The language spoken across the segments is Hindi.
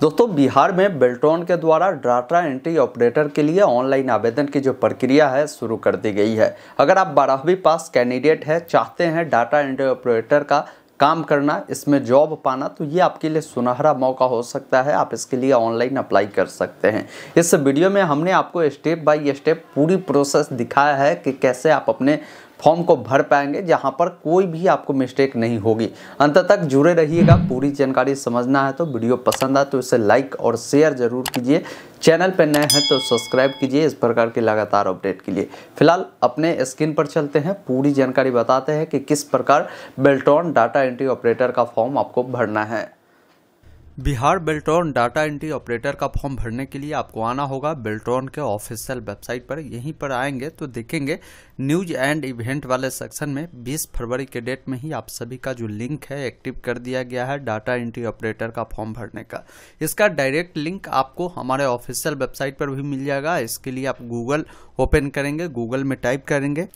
दोस्तों बिहार में बेल्ट्रॉन के द्वारा डाटा एंट्री ऑपरेटर के लिए ऑनलाइन आवेदन की जो प्रक्रिया है शुरू कर दी गई है अगर आप बारहवीं पास कैंडिडेट हैं चाहते हैं डाटा एंट्री ऑपरेटर का काम करना इसमें जॉब पाना तो ये आपके लिए सुनहरा मौका हो सकता है आप इसके लिए ऑनलाइन अप्लाई कर सकते हैं इस वीडियो में हमने आपको स्टेप बाय स्टेप पूरी प्रोसेस दिखाया है कि कैसे आप अपने फॉर्म को भर पाएंगे जहाँ पर कोई भी आपको मिस्टेक नहीं होगी अंत तक जुड़े रहिएगा पूरी जानकारी समझना है तो वीडियो पसंद आए तो इसे लाइक और शेयर जरूर कीजिए चैनल पर नए हैं तो सब्सक्राइब कीजिए इस प्रकार के लगातार अपडेट के लिए फिलहाल अपने स्क्रीन पर चलते हैं पूरी जानकारी बताते हैं कि किस प्रकार बेल्टॉन डाटा एंट्री ऑपरेटर का फॉर्म आपको भरना है Bihar Beltron data entry operator का फॉर्म भरने के लिए आपको आना होगा बेल्ट्रॉन के ऑफिशियल वेबसाइट पर यहीं पर आएंगे तो देखेंगे न्यूज एंड इवेंट वाले सेक्शन में 20 फरवरी के डेट में ही आप सभी का जो लिंक है एक्टिव कर दिया गया है डाटा एंट्री ऑपरेटर का फॉर्म भरने का इसका डायरेक्ट लिंक आपको हमारे ऑफिशियल वेबसाइट पर भी मिल जाएगा इसके लिए आप गूगल ओपन करेंगे गूगल में टाइप करेंगे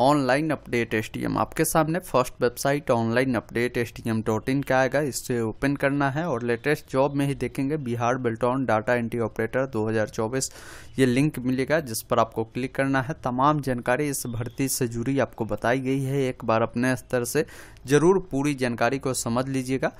ऑनलाइन अपडेट एस आपके सामने first website online updates dot in का आएगा इससे ओपन करना है और लेटेस्ट जॉब में ही देखेंगे Bihar Beltron data entry operator 2024 ये लिंक मिलेगा जिस पर आपको क्लिक करना है तमाम जानकारी इस भर्ती से जुड़ी आपको बताई गई है एक बार अपने स्तर से ज़रूर पूरी जानकारी को समझ लीजिएगा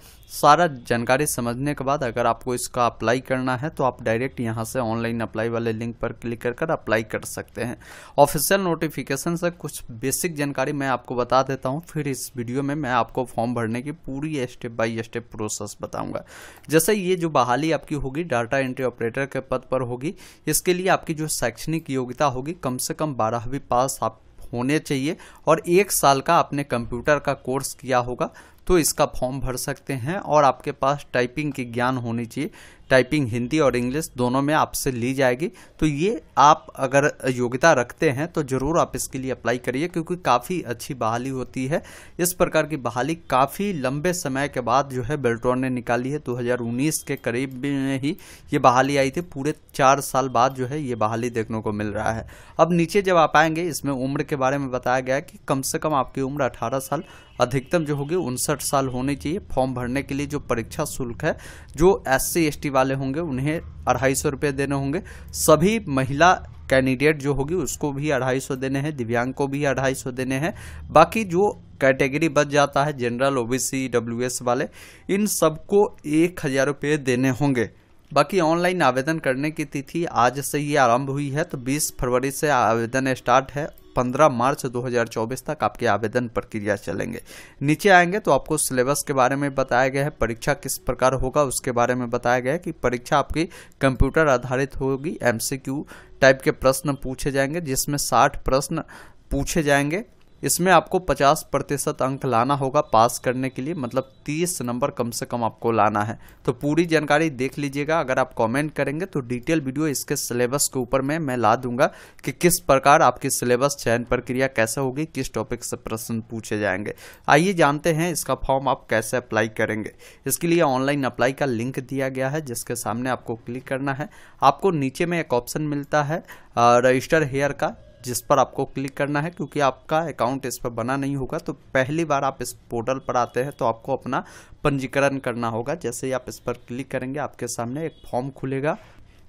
सारा जानकारी समझने के बाद अगर आपको इसका अप्लाई करना है तो आप डायरेक्ट यहाँ से ऑनलाइन अप्लाई वाले लिंक पर क्लिक कर कर अप्लाई कर सकते हैं ऑफिशियल नोटिफिकेशन से कुछ बेसिक जानकारी मैं आपको बता देता हूँ फिर इस वीडियो में मैं आपको फॉर्म भरने की पूरी स्टेप बाई स्टेप प्रोसेस बताऊँगा जैसे ये जो बहाली आपकी होगी डाटा एंट्री ऑपरेटर के पद पर होगी इसके लिए आपकी जो शैक्षणिक योग्यता होगी कम से कम बारहवीं पास आप होने चाहिए और एक साल का आपने कंप्यूटर का कोर्स किया होगा तो इसका फॉर्म भर सकते हैं और आपके पास टाइपिंग की ज्ञान होनी चाहिए टाइपिंग हिंदी और इंग्लिश दोनों में आपसे ली जाएगी तो ये आप अगर योग्यता रखते हैं तो ज़रूर आप इसके लिए अप्लाई करिए क्योंकि काफ़ी अच्छी बहाली होती है इस प्रकार की बहाली काफ़ी लंबे समय के बाद जो है बेल्ट्रॉन ने निकाली है 2019 तो के करीब में ही ये बहाली आई थी पूरे चार साल बाद जो है ये बहाली देखने को मिल रहा है अब नीचे जब आप आएंगे इसमें उम्र के बारे में बताया गया कि कम से कम आपकी उम्र अठारह साल अधिकतम जो होगी उनसठ साल होनी चाहिए फॉर्म भरने के लिए जो परीक्षा शुल्क है जो एस सी वाले होंगे उन्हें अढ़ाई सौ रुपये देने होंगे सभी महिला कैंडिडेट जो होगी उसको भी अढ़ाई सौ देने हैं दिव्यांग को भी अढ़ाई सौ देने हैं बाकी जो कैटेगरी बच जाता है जनरल ओबीसी डब्ल्यूएस वाले इन सबको एक हज़ार रुपये देने होंगे बाकी ऑनलाइन आवेदन करने की तिथि आज से ही आरंभ हुई है तो 20 फरवरी से आवेदन स्टार्ट है 15 मार्च 2024 तक आपके आवेदन प्रक्रिया चलेंगे नीचे आएंगे तो आपको सिलेबस के बारे में बताया गया है परीक्षा किस प्रकार होगा उसके बारे में बताया गया है कि परीक्षा आपकी कंप्यूटर आधारित होगी एमसीक्यू टाइप के प्रश्न पूछे जाएंगे जिसमें साठ प्रश्न पूछे जाएंगे इसमें आपको 50 प्रतिशत अंक लाना होगा पास करने के लिए मतलब 30 नंबर कम से कम आपको लाना है तो पूरी जानकारी देख लीजिएगा अगर आप कमेंट करेंगे तो डिटेल वीडियो इसके सिलेबस के ऊपर में मैं ला दूंगा कि किस प्रकार आपकी सिलेबस चयन प्रक्रिया कैसे होगी किस टॉपिक से प्रश्न पूछे जाएंगे आइए जानते हैं इसका फॉर्म आप कैसे अप्लाई करेंगे इसके लिए ऑनलाइन अप्लाई का लिंक दिया गया है जिसके सामने आपको क्लिक करना है आपको नीचे में एक ऑप्शन मिलता है रजिस्टर हेयर का जिस पर आपको क्लिक करना है क्योंकि आपका अकाउंट इस पर बना नहीं होगा तो पहली बार आप इस पोर्टल पर आते हैं तो आपको अपना पंजीकरण करना होगा जैसे ही आप इस पर क्लिक करेंगे आपके सामने एक फॉर्म खुलेगा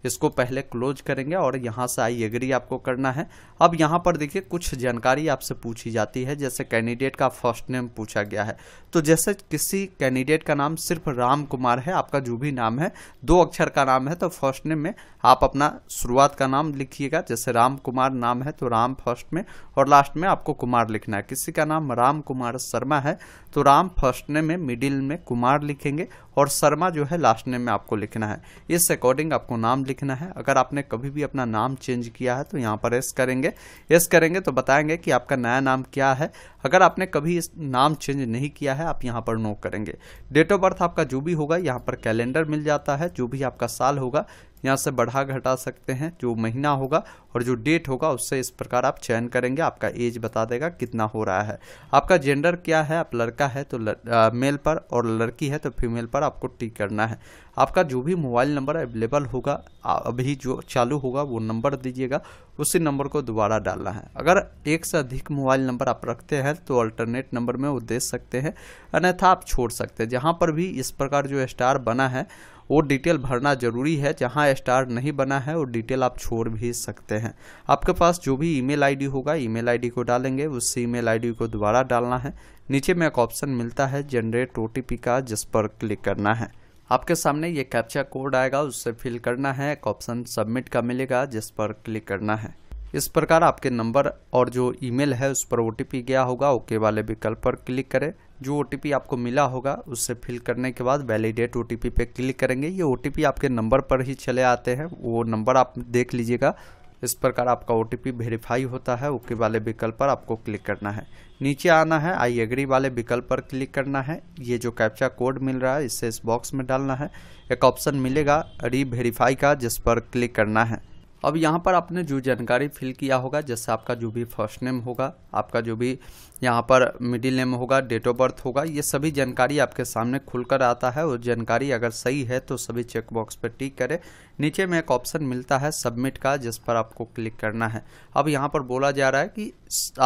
इसको पहले क्लोज करेंगे और यहाँ से आई एग्री आपको करना है अब यहाँ पर देखिए कुछ जानकारी आपसे पूछी जाती है जैसे कैंडिडेट का फर्स्ट नेम पूछा गया है तो जैसे किसी कैंडिडेट का नाम सिर्फ राम कुमार है आपका जो भी नाम है दो अक्षर का नाम है तो फर्स्ट नेम में आप अपना शुरुआत का नाम लिखिएगा जैसे राम कुमार नाम है तो राम फर्स्ट में और लास्ट में आपको कुमार लिखना है किसी का नाम राम कुमार शर्मा है तो राम फर्स्ट नेम में मिडिल में कुमार लिखेंगे और शर्मा जो है लास्ट नेम में आपको लिखना है इस अकॉर्डिंग आपको नाम लिखना है अगर आपने कभी भी अपना नाम चेंज किया है तो यहाँ पर एस करेंगे एस करेंगे तो बताएंगे कि आपका नया नाम क्या है अगर आपने कभी इस नाम चेंज नहीं किया है आप यहाँ पर नो करेंगे डेट ऑफ बर्थ आपका जो भी होगा यहाँ पर कैलेंडर मिल जाता है जो भी आपका साल होगा यहाँ से बढ़ा घटा सकते हैं जो महीना होगा और जो डेट होगा उससे इस प्रकार आप चयन करेंगे आपका एज बता देगा कितना हो रहा है आपका जेंडर क्या है आप लड़का है तो लड़, आ, मेल पर और लड़की है तो फीमेल पर आपको टिक करना है आपका जो भी मोबाइल नंबर अवेलेबल होगा अभी जो चालू होगा वो नंबर दीजिएगा उसी नंबर को दोबारा डालना है अगर एक से अधिक मोबाइल नंबर आप रखते हैं तो अल्टरनेट नंबर में वो दे सकते हैं अन्यथा आप छोड़ सकते हैं जहाँ पर भी इस प्रकार जो स्टार बना है वो डिटेल भरना ज़रूरी है जहाँ स्टार नहीं बना है वो डिटेल आप छोड़ भी सकते हैं आपके पास जो भी ईमेल आईडी होगा ईमेल आईडी को डालेंगे उस ईमेल आईडी को दोबारा डालना है नीचे में एक ऑप्शन मिलता है जनरेट ओ का जिस पर क्लिक करना है आपके सामने ये कैप्चा कोड आएगा उससे फिल करना है एक ऑप्शन सबमिट का मिलेगा जिस पर क्लिक करना है इस प्रकार आपके नंबर और जो ईमेल है उस पर ओ गया होगा ओके वाले विकल्प पर क्लिक करें जो ओ आपको मिला होगा उससे फिल करने के बाद वैलिडेट ओ टी पे क्लिक करेंगे ये ओ आपके नंबर पर ही चले आते हैं वो नंबर आप देख लीजिएगा इस प्रकार आपका ओ टी वेरीफाई होता है ओके वाले विकल्प पर आपको क्लिक करना है नीचे आना है आई एग्री वाले विकल्प पर क्लिक करना है ये जो कैप्चा कोड मिल रहा है इसे इस बॉक्स में डालना है एक ऑप्शन मिलेगा री वेरीफाई का जिस पर क्लिक करना है अब यहाँ पर आपने जो जानकारी फिल किया होगा जैसे आपका जो भी फर्स्ट नेम होगा आपका जो भी यहाँ पर मिडिल नेम होगा डेट ऑफ बर्थ होगा ये सभी जानकारी आपके सामने खुलकर आता है और जानकारी अगर सही है तो सभी चेकबॉक्स पर टिक करें नीचे में एक ऑप्शन मिलता है सबमिट का जिस पर आपको क्लिक करना है अब यहाँ पर बोला जा रहा है कि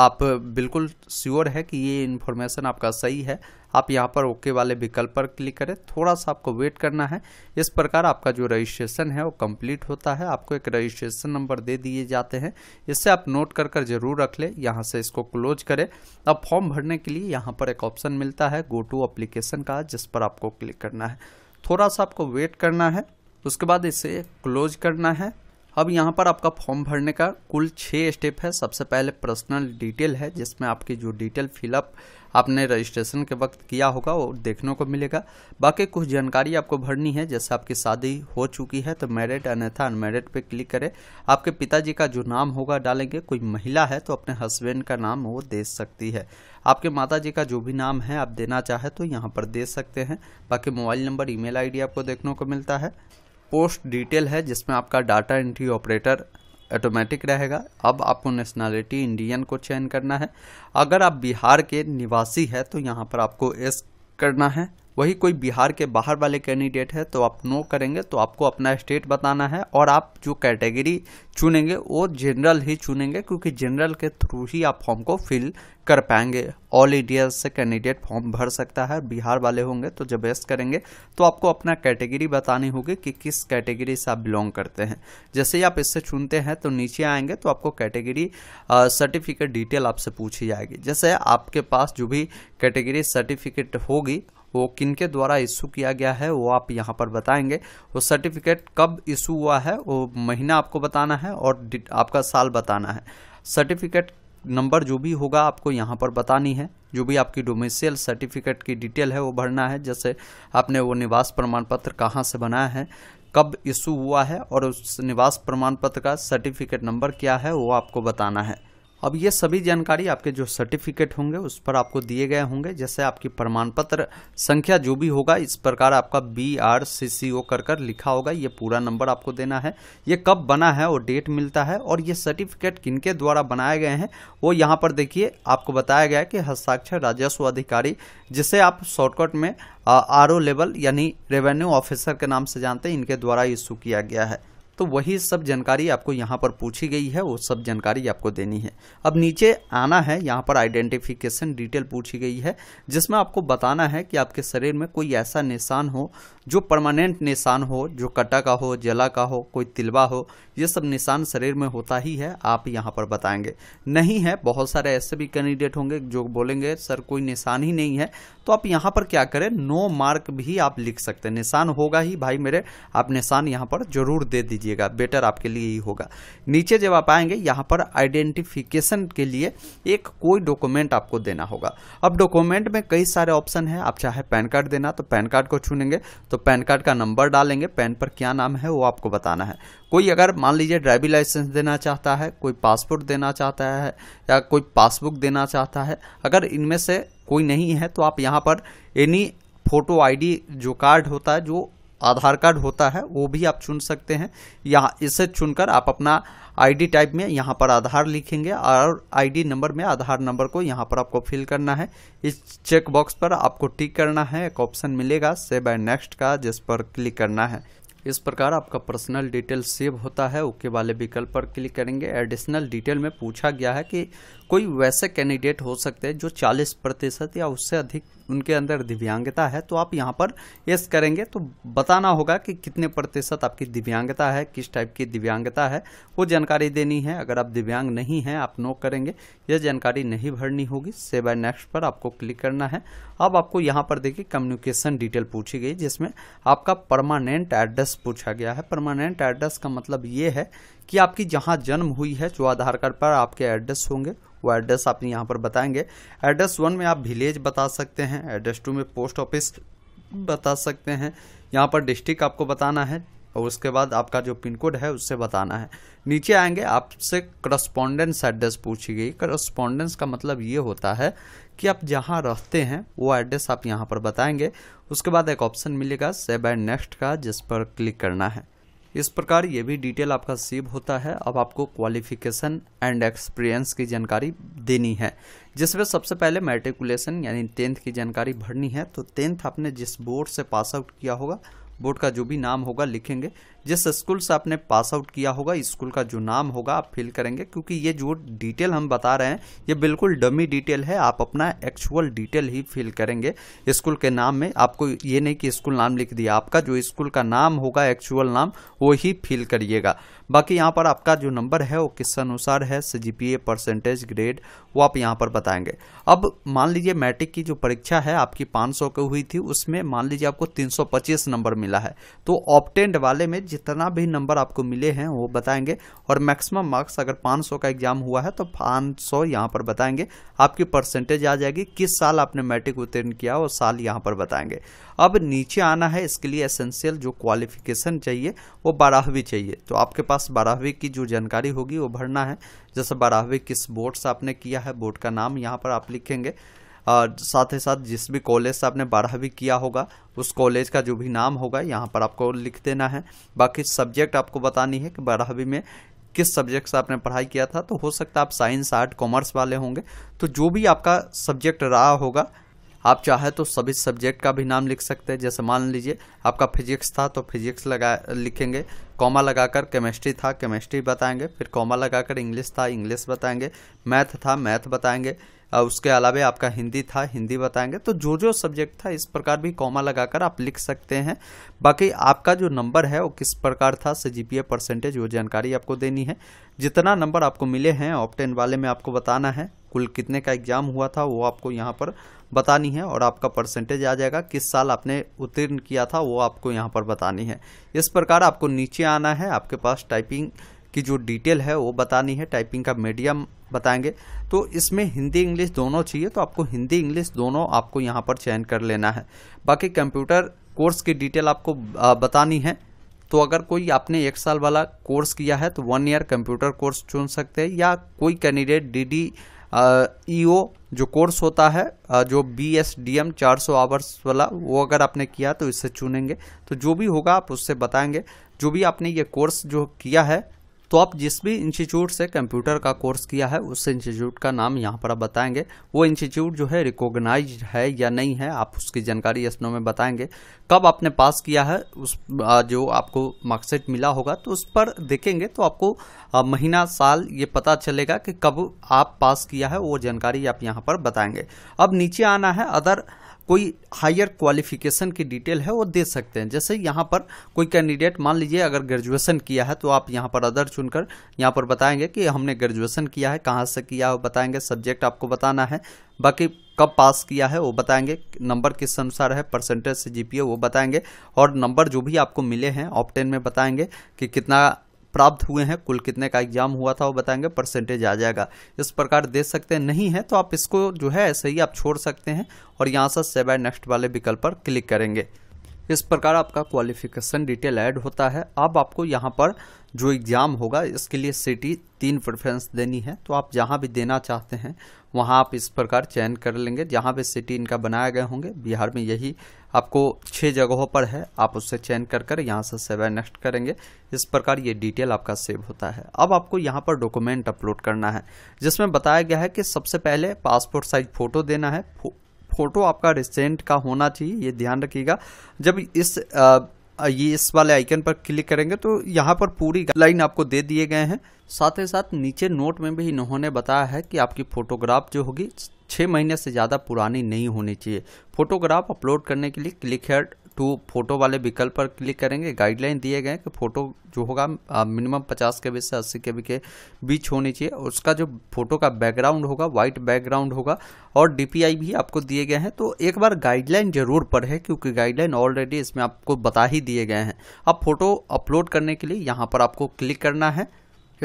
आप बिल्कुल श्योर है कि ये इन्फॉर्मेशन आपका सही है आप यहाँ पर ओके वाले विकल्प पर क्लिक करें थोड़ा सा आपको वेट करना है इस प्रकार आपका जो रजिस्ट्रेशन है वो कंप्लीट होता है आपको एक रजिस्ट्रेशन नंबर दे दिए जाते हैं इससे आप नोट कर कर जरूर रख लें यहाँ से इसको क्लोज करें अब फॉर्म भरने के लिए यहाँ पर एक ऑप्शन मिलता है गो टू अप्लीकेशन का जिस पर आपको क्लिक करना है थोड़ा सा आपको वेट करना है उसके बाद इसे क्लोज करना है अब यहाँ पर आपका फॉर्म भरने का कुल छः स्टेप है सबसे पहले पर्सनल डिटेल है जिसमें आपकी जो डिटेल फिलअप आपने रजिस्ट्रेशन के वक्त किया होगा वो देखने को मिलेगा बाकी कुछ जानकारी आपको भरनी है जैसे आपकी शादी हो चुकी है तो मैरिड अन्यथा अनमेरिड पे क्लिक करें आपके पिताजी का जो नाम होगा डालेंगे कोई महिला है तो अपने हस्बैंड का नाम वो दे सकती है आपके माता जी का जो भी नाम है आप देना चाहे तो यहाँ पर दे सकते हैं बाकी मोबाइल नंबर ई मेल आपको देखने को मिलता है पोस्ट डिटेल है जिसमें आपका डाटा एंट्री ऑपरेटर ऑटोमेटिक रहेगा अब आपको नेशनैलिटी इंडियन को चयन करना है अगर आप बिहार के निवासी है तो यहाँ पर आपको एस करना है वही कोई बिहार के बाहर वाले कैंडिडेट है तो आप नो करेंगे तो आपको अपना स्टेट बताना है और आप जो कैटेगरी चुनेंगे वो जनरल ही चुनेंगे क्योंकि जनरल के थ्रू ही आप फॉर्म को फिल कर पाएंगे ऑल इंडिया से कैंडिडेट फॉर्म भर सकता है बिहार वाले होंगे तो जब एस करेंगे तो आपको अपना कैटेगरी बतानी होगी कि किस कैटेगरी से आप बिलोंग करते हैं जैसे ही आप इससे चुनते हैं तो नीचे आएंगे तो आपको कैटेगरी सर्टिफिकेट डिटेल आपसे पूछी जाएगी जैसे आपके पास जो भी कैटेगरी सर्टिफिकेट होगी वो किन के द्वारा इशू किया गया है वो आप यहाँ पर बताएंगे वो सर्टिफिकेट कब इशू हुआ है वो महीना आपको बताना है और आपका साल बताना है सर्टिफिकेट नंबर जो भी होगा आपको यहाँ पर बतानी है जो भी आपकी डोमिसियल सर्टिफिकेट की डिटेल है वो भरना है जैसे आपने वो निवास प्रमाण पत्र कहाँ से बनाया है कब इशू हुआ है और उस निवास प्रमाण पत्र का सर्टिफिकेट नंबर क्या है वो आपको बताना है अब ये सभी जानकारी आपके जो सर्टिफिकेट होंगे उस पर आपको दिए गए होंगे जैसे आपकी प्रमाण पत्र संख्या जो भी होगा इस प्रकार आपका बी आर सी सी ओ कर कर लिखा होगा ये पूरा नंबर आपको देना है ये कब बना है और डेट मिलता है और ये सर्टिफिकेट किनके द्वारा बनाए गए हैं वो यहाँ पर देखिए आपको बताया गया है कि हस्ताक्षर राजस्व अधिकारी जिसे आप शॉर्टकट में आर ओ लेवल यानी रेवेन्यू ऑफिसर के नाम से जानते हैं इनके द्वारा इश्यू किया गया है तो वही सब जानकारी आपको यहाँ पर पूछी गई है वो सब जानकारी आपको देनी है अब नीचे आना है यहाँ पर आइडेंटिफिकेशन डिटेल पूछी गई है जिसमें आपको बताना है कि आपके शरीर में कोई ऐसा निशान हो जो परमानेंट निशान हो जो कटा का हो जला का हो कोई तिलवा हो ये सब निशान शरीर में होता ही है आप यहाँ पर बताएंगे नहीं है बहुत सारे ऐसे भी कैंडिडेट होंगे जो बोलेंगे सर कोई निशान ही नहीं है तो आप यहाँ पर क्या करें नो मार्क भी आप लिख सकते हैं निशान होगा ही भाई मेरे आप निशान यहाँ पर जरूर दे दीजिए कीजिएगा बेटर आपके लिए ही होगा नीचे जब आप आएंगे यहाँ पर आइडेंटिफिकेशन के लिए एक कोई डॉक्यूमेंट आपको देना होगा अब डॉक्यूमेंट में कई सारे ऑप्शन है आप चाहे पैन कार्ड देना तो पैन कार्ड को चुनेंगे तो पैन कार्ड का नंबर डालेंगे पैन पर क्या नाम है वो आपको बताना है कोई अगर मान लीजिए ड्राइविंग लाइसेंस देना चाहता है कोई पासपोर्ट देना चाहता है या कोई पासबुक देना चाहता है अगर इनमें से कोई नहीं है तो आप यहाँ पर एनी फोटो आईडी जो कार्ड होता है जो आधार कार्ड होता है वो भी आप चुन सकते हैं यहाँ इसे चुनकर आप अपना आईडी टाइप में यहाँ पर आधार लिखेंगे और आईडी नंबर में आधार नंबर को यहाँ पर आपको फिल करना है इस चेक बॉक्स पर आपको टिक करना है एक ऑप्शन मिलेगा सेव एंड नेक्स्ट का जिस पर क्लिक करना है इस प्रकार आपका पर्सनल डिटेल सेव होता है ओके वाले विकल्प पर क्लिक करेंगे एडिशनल डिटेल में पूछा गया है कि कोई वैसे कैंडिडेट हो सकते हैं जो 40 प्रतिशत या उससे अधिक उनके अंदर दिव्यांगता है तो आप यहाँ पर यस करेंगे तो बताना होगा कि कितने प्रतिशत आपकी दिव्यांगता है किस टाइप की दिव्यांगता है वो जानकारी देनी है अगर आप दिव्यांग नहीं हैं आप नो करेंगे यह जानकारी नहीं भरनी होगी से बाय नेक्स्ट पर आपको क्लिक करना है अब आपको यहाँ पर देखिए कम्युनिकेशन डिटेल पूछी गई जिसमें आपका परमानेंट एड्रेस पूछा गया है परमानेंट एड्रेस का मतलब ये है कि आपकी जहाँ जन्म हुई है जो आधार कार्ड पर आपके एड्रेस होंगे वो एड्रेस आप यहाँ पर बताएंगे एड्रेस वन में आप विलेज बता सकते हैं एड्रेस टू में पोस्ट ऑफिस बता सकते हैं यहाँ पर डिस्ट्रिक्ट आपको बताना है और उसके बाद आपका जो पिन कोड है उससे बताना है नीचे आएंगे आपसे करस्पोंडेंस एड्रेस पूछी गई करस्पोंडेंस का मतलब ये होता है कि आप जहाँ रहते हैं वो एड्रेस आप यहाँ पर बताएंगे उसके बाद एक ऑप्शन मिलेगा सेब एंड नेक्स्ट का जिस पर क्लिक करना है इस प्रकार ये भी डिटेल आपका सेव होता है अब आपको क्वालिफिकेशन एंड एक्सपीरियंस की जानकारी देनी है जिसमें सबसे पहले मेट्रिकुलेशन यानी टेंथ की जानकारी भरनी है तो टेंथ आपने जिस बोर्ड से पास आउट किया होगा बोर्ड का जो भी नाम होगा लिखेंगे जिस स्कूल से आपने पास आउट किया होगा स्कूल का जो नाम होगा आप फिल करेंगे क्योंकि ये जो डिटेल हम बता रहे हैं ये बिल्कुल डमी डिटेल है आप अपना एक्चुअल डिटेल ही फिल करेंगे स्कूल के नाम में आपको ये नहीं कि स्कूल नाम लिख दिया आपका जो स्कूल का नाम होगा एक्चुअल नाम वो ही फिल करिएगा बाकी यहाँ पर आपका जो नंबर है वो किस अनुसार है सी परसेंटेज ग्रेड वो आप यहाँ पर बताएंगे अब मान लीजिए मैट्रिक की जो परीक्षा है आपकी 500 की हुई थी उसमें मान लीजिए आपको 325 नंबर मिला है तो ऑप्टेंड वाले में जितना भी नंबर आपको मिले हैं वो बताएंगे और मैक्सिमम मार्क्स अगर 500 का एग्जाम हुआ है तो 500 सौ यहाँ पर बताएंगे आपकी परसेंटेज आ जाएगी किस साल आपने मैट्रिक उत्तीर्ण किया वो साल यहाँ पर बताएंगे अब नीचे आना है इसके लिए एसेंशियल जो क्वालिफिकेशन चाहिए वो बारहवीं चाहिए तो आपके पास बारहवीं की जो जानकारी होगी वो भरना है जैसे बारहवीं किस बोर्ड से आपने किया है बोर्ड का नाम यहाँ पर आप लिखेंगे साथ ही साथ जिस भी कॉलेज से आपने बारहवीं किया होगा उस कॉलेज का जो भी नाम होगा यहाँ पर आपको लिख देना है बाकी सब्जेक्ट आपको बतानी है कि बारहवीं में किस सब्जेक्ट से आपने पढ़ाई किया था तो हो सकता है आप साइंस आर्ट कॉमर्स वाले होंगे तो जो भी आपका सब्जेक्ट रहा होगा आप चाहे तो सभी सब्जेक्ट का भी नाम लिख सकते हैं जैसे मान लीजिए आपका फिजिक्स था तो फिजिक्स लगा लिखेंगे कॉमा लगाकर केमिस्ट्री था केमिस्ट्री बताएंगे फिर कॉमा लगाकर इंग्लिश था इंग्लिश बताएंगे मैथ था मैथ बताएंगे उसके अलावा आपका हिंदी था हिंदी बताएंगे तो जो जो सब्जेक्ट था इस प्रकार भी कॉमा लगाकर आप लिख सकते हैं बाकी आपका जो नंबर है वो किस प्रकार था से जीपीए परसेंटेज वो जानकारी आपको देनी है जितना नंबर आपको मिले हैं ऑप्टेन वाले में आपको बताना है कुल कितने का एग्ज़ाम हुआ था वो आपको यहाँ पर बतानी है और आपका परसेंटेज आ जाएगा किस साल आपने उत्तीर्ण किया था वो आपको यहाँ पर बतानी है इस प्रकार आपको नीचे आना है आपके पास टाइपिंग की जो डिटेल है वो बतानी है टाइपिंग का मीडियम बताएंगे तो इसमें हिंदी इंग्लिश दोनों चाहिए तो आपको हिंदी इंग्लिश दोनों आपको यहाँ पर चयन कर लेना है बाकी कंप्यूटर कोर्स की डिटेल आपको बतानी है तो अगर कोई आपने एक साल वाला कोर्स किया है तो वन ईयर कंप्यूटर कोर्स चुन सकते हैं या कोई कैंडिडेट डी डी ईओ जो कोर्स होता है जो बी एस डी एम चार सौ आवर्स वाला वो अगर आपने किया तो इससे चुनेंगे तो जो भी होगा आप उससे बताएंगे जो भी आपने ये कोर्स जो किया है तो आप जिस भी इंस्टीट्यूट से कंप्यूटर का कोर्स किया है उस इंस्टीट्यूट का नाम यहाँ पर आप बताएंगे वो इंस्टीट्यूट जो है रिकॉग्नाइज है या नहीं है आप उसकी जानकारी एस में बताएंगे कब आपने पास किया है उस जो आपको मार्कशीट मिला होगा तो उस पर देखेंगे तो आपको महीना साल ये पता चलेगा कि कब आप पास किया है वो जानकारी आप यहाँ पर बताएंगे अब नीचे आना है अदर कोई हायर क्वालिफिकेशन की डिटेल है वो दे सकते हैं जैसे यहाँ पर कोई कैंडिडेट मान लीजिए अगर ग्रेजुएशन किया है तो आप यहाँ पर अदर चुनकर यहाँ पर बताएंगे कि हमने ग्रेजुएशन किया है कहाँ से किया है बताएंगे सब्जेक्ट आपको बताना है बाकी कब पास किया है वो बताएंगे नंबर किस अनुसार है परसेंटेज से जीपीए वो बताएंगे और नंबर जो भी आपको मिले हैं ऑप्टेन में बताएंगे कि कितना प्राप्त हुए हैं कुल कितने का एग्जाम हुआ था वो बताएंगे परसेंटेज आ जाएगा इस प्रकार दे सकते हैं नहीं है तो आप इसको जो है ऐसे ही आप छोड़ सकते हैं और यहाँ से सेव एंड नेक्स्ट वाले विकल्प पर क्लिक करेंगे इस प्रकार आपका क्वालिफिकेशन डिटेल ऐड होता है अब आपको यहाँ पर जो एग्ज़ाम होगा इसके लिए सिटी तीन प्रेफरेंस देनी है तो आप जहाँ भी देना चाहते हैं वहाँ आप इस प्रकार चयन कर लेंगे जहाँ भी सिटी इनका बनाए गए होंगे बिहार में यही आपको छः जगहों पर है आप उससे चयन कर कर यहाँ से सेवा नेक्स्ट करेंगे इस प्रकार ये डिटेल आपका सेव होता है अब आपको यहाँ पर डॉक्यूमेंट अपलोड करना है जिसमें बताया गया है कि सबसे पहले पासपोर्ट साइज फ़ोटो देना है फ़ोटो आपका रिसेंट का होना चाहिए ये ध्यान रखिएगा जब इस आ, ये इस वाले आइकन पर क्लिक करेंगे तो यहाँ पर पूरी लाइन आपको दे दिए गए हैं साथ ही साथ नीचे नोट में भी इन्होंने बताया है कि आपकी फोटोग्राफ जो होगी छः महीने से ज़्यादा पुरानी नहीं होनी चाहिए फोटोग्राफ अपलोड करने के लिए क्लिक हेड टू फोटो वाले विकल्प पर क्लिक करेंगे गाइडलाइन दिए गए कि फ़ोटो जो होगा मिनिमम 50 के से 80 के बी के बीच होनी चाहिए उसका जो फोटो का बैकग्राउंड होगा वाइट बैकग्राउंड होगा और डीपीआई भी आपको दिए गए हैं तो एक बार गाइडलाइन जरूर पढ़े क्योंकि गाइडलाइन ऑलरेडी इसमें आपको बता ही दिए गए हैं अब फोटो अपलोड करने के लिए यहाँ पर आपको क्लिक करना है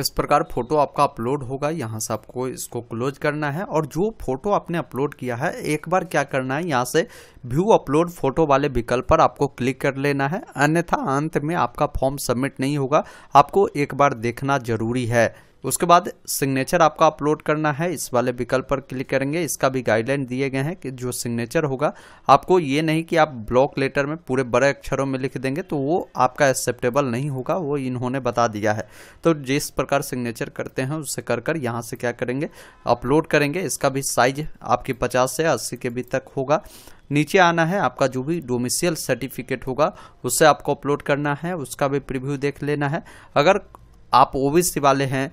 इस प्रकार फोटो आपका अपलोड होगा यहाँ से आपको इसको क्लोज करना है और जो फोटो आपने अपलोड किया है एक बार क्या करना है यहाँ से व्यू अपलोड फोटो वाले विकल्प पर आपको क्लिक कर लेना है अन्यथा अंत में आपका फॉर्म सबमिट नहीं होगा आपको एक बार देखना जरूरी है उसके बाद सिग्नेचर आपका अपलोड करना है इस वाले विकल्प पर क्लिक करेंगे इसका भी गाइडलाइन दिए गए हैं कि जो सिग्नेचर होगा आपको ये नहीं कि आप ब्लॉक लेटर में पूरे बड़े अक्षरों में लिख देंगे तो वो आपका एक्सेप्टेबल नहीं होगा वो इन्होंने बता दिया है तो जिस प्रकार सिग्नेचर करते हैं उससे कर कर यहाँ से क्या करेंगे अपलोड करेंगे इसका भी साइज आपकी पचास से अस्सी के बीच तक होगा नीचे आना है आपका जो भी डोमिसियल सर्टिफिकेट होगा उससे आपको अपलोड करना है उसका भी प्रिव्यू देख लेना है अगर आप ओबीसी वाले हैं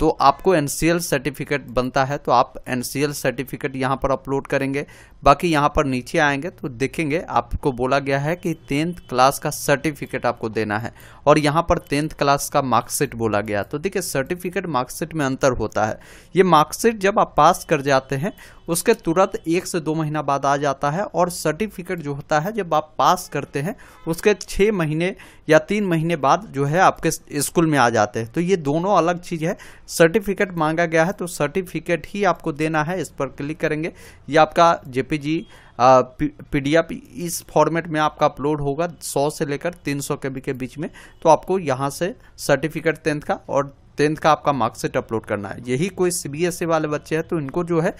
तो आपको एन सर्टिफिकेट बनता है तो आप एन सर्टिफिकेट यहाँ पर अपलोड करेंगे बाकी यहाँ पर नीचे आएंगे तो देखेंगे आपको बोला गया है कि टेंथ क्लास का सर्टिफिकेट आपको देना है और यहाँ पर टेंथ क्लास का मार्कशीट बोला गया तो देखिए सर्टिफिकेट मार्कशीट में अंतर होता है ये मार्कशीट जब आप पास कर जाते हैं उसके तुरंत एक से दो महीना बाद आ जाता है और सर्टिफिकेट जो होता है जब आप पास करते हैं उसके छः महीने या तीन महीने बाद जो है आपके स्कूल में आ जाते हैं तो ये दोनों अलग चीज़ है सर्टिफिकेट मांगा गया है तो सर्टिफिकेट ही आपको देना है इस पर क्लिक करेंगे ये आपका जेपीजी पीडीएफ इस फॉर्मेट में आपका अपलोड होगा 100 से लेकर 300 के के बीच में तो आपको यहाँ से सर्टिफिकेट टेंथ का और टेंथ का आपका मार्कशीट अपलोड करना है यही कोई सीबीएसई e वाले बच्चे हैं तो इनको जो है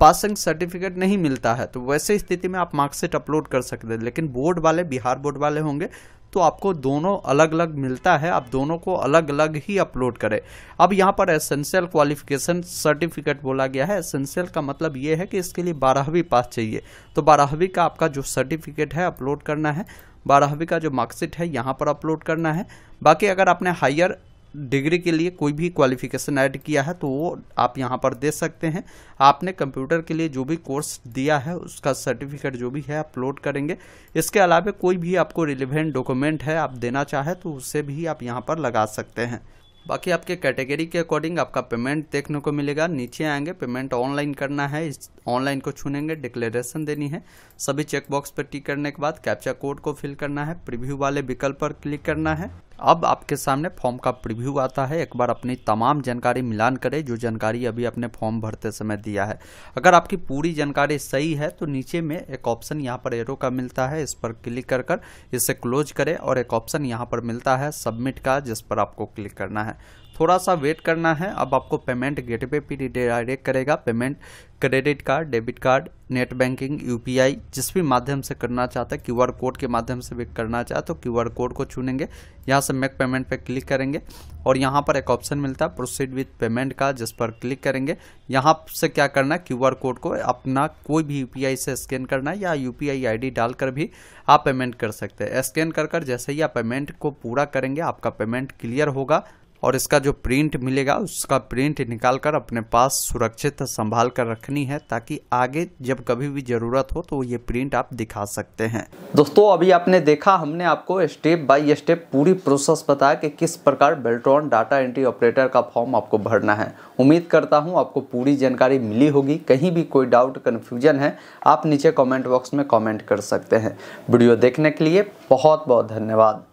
पासिंग सर्टिफिकेट नहीं मिलता है तो वैसे स्थिति में आप मार्कशीट अपलोड कर सकते हैं लेकिन बोर्ड वाले बिहार बोर्ड वाले होंगे तो आपको दोनों अलग अलग मिलता है आप दोनों को अलग अलग ही अपलोड करें अब यहाँ पर एसेंशियल क्वालिफिकेशन सर्टिफिकेट बोला गया है एसेंशियल का मतलब ये है कि इसके लिए बारहवीं पास चाहिए तो बारहवीं का आपका जो सर्टिफिकेट है अपलोड करना है बारहवीं का जो मार्कशीट है यहाँ पर अपलोड करना है बाकी अगर आपने हायर डिग्री के लिए कोई भी क्वालिफिकेशन ऐड किया है तो वो आप यहाँ पर दे सकते हैं आपने कंप्यूटर के लिए जो भी कोर्स दिया है उसका सर्टिफिकेट जो भी है अपलोड करेंगे इसके अलावा कोई भी आपको रिलेवेंट डॉक्यूमेंट है आप देना चाहे तो उससे भी आप यहाँ पर लगा सकते हैं बाकी आपके कैटेगरी के अकॉर्डिंग आपका पेमेंट देखने को मिलेगा नीचे आएंगे पेमेंट ऑनलाइन करना है इस ऑनलाइन को छुनेंगे डिक्लेरेशन देनी है सभी चेकबॉक्स पर टिक करने के बाद कैप्चा कोड को फिल करना है प्रीव्यू वाले विकल्प पर क्लिक करना है अब आपके सामने फॉर्म का प्रीव्यू आता है एक बार अपनी तमाम जानकारी मिलान करें जो जानकारी अभी अपने फॉर्म भरते समय दिया है अगर आपकी पूरी जानकारी सही है तो नीचे में एक ऑप्शन यहाँ पर एरो का मिलता है इस पर क्लिक कर कर इसे क्लोज करें और एक ऑप्शन यहाँ पर मिलता है सबमिट का जिस पर आपको क्लिक करना है थोड़ा सा वेट करना है अब आपको पेमेंट गेट पे भी डायरेक्ट करेगा payment credit card debit card net banking UPI जिस भी माध्यम से करना चाहता है क्यूआर कोड के माध्यम से भी करना चाहता तो क्यूआर कोड को चुनेंगे यहाँ से मेक पेमेंट पे क्लिक करेंगे और यहाँ पर एक ऑप्शन मिलता है प्रोसीड विथ पेमेंट का जिस पर क्लिक करेंगे यहाँ से क्या करना है क्यू कोड को अपना कोई भी यू से स्कैन करना है या यू पी डालकर भी आप पेमेंट कर सकते हैं स्कैन कर कर जैसे ही आप पेमेंट को पूरा करेंगे आपका पेमेंट क्लियर होगा और इसका जो प्रिंट मिलेगा उसका प्रिंट निकाल कर अपने पास सुरक्षित संभाल कर रखनी है ताकि आगे जब कभी भी ज़रूरत हो तो ये प्रिंट आप दिखा सकते हैं दोस्तों अभी आपने देखा हमने आपको स्टेप बाय स्टेप पूरी प्रोसेस बताया कि किस प्रकार बेल्ट्रॉन डाटा एंट्री ऑपरेटर का फॉर्म आपको भरना है उम्मीद करता हूँ आपको पूरी जानकारी मिली होगी कहीं भी कोई डाउट कन्फ्यूजन है आप नीचे कॉमेंट बॉक्स में कॉमेंट कर सकते हैं वीडियो देखने के लिए बहुत बहुत धन्यवाद